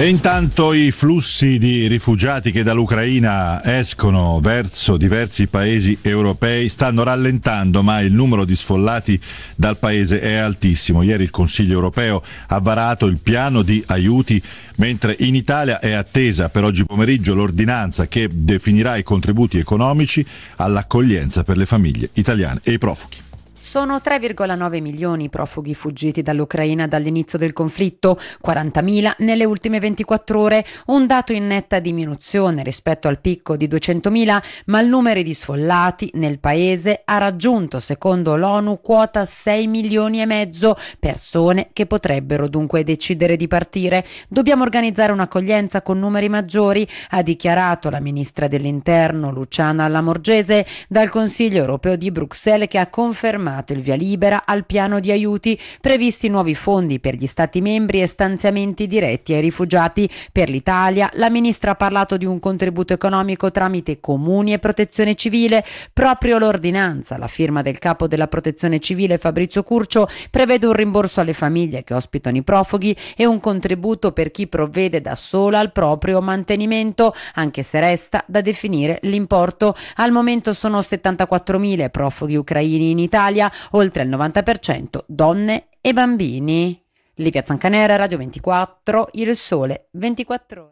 E intanto i flussi di rifugiati che dall'Ucraina escono verso diversi paesi europei stanno rallentando, ma il numero di sfollati dal paese è altissimo. Ieri il Consiglio europeo ha varato il piano di aiuti, mentre in Italia è attesa per oggi pomeriggio l'ordinanza che definirà i contributi economici all'accoglienza per le famiglie italiane e i profughi. Sono 3,9 milioni i profughi fuggiti dall'Ucraina dall'inizio del conflitto, 40.000 nelle ultime 24 ore, un dato in netta diminuzione rispetto al picco di 200.000, ma il numero di sfollati nel paese ha raggiunto, secondo l'ONU, quota 6 milioni e mezzo persone che potrebbero dunque decidere di partire. Dobbiamo organizzare un'accoglienza con numeri maggiori, ha dichiarato la ministra dell'Interno Luciana Lamorgese dal Consiglio europeo di Bruxelles che ha confermato dato il via libera al piano di aiuti, previsti nuovi fondi per gli Stati membri e stanziamenti diretti ai rifugiati. Per l'Italia la Ministra ha parlato di un contributo economico tramite comuni e protezione civile. Proprio l'ordinanza, la firma del capo della protezione civile Fabrizio Curcio, prevede un rimborso alle famiglie che ospitano i profughi e un contributo per chi provvede da sola al proprio mantenimento, anche se resta da definire l'importo. Al momento sono 74.000 profughi ucraini in Italia, oltre il 90% donne e bambini. Livia Zancanera, Radio 24, Il Sole, 24 ore.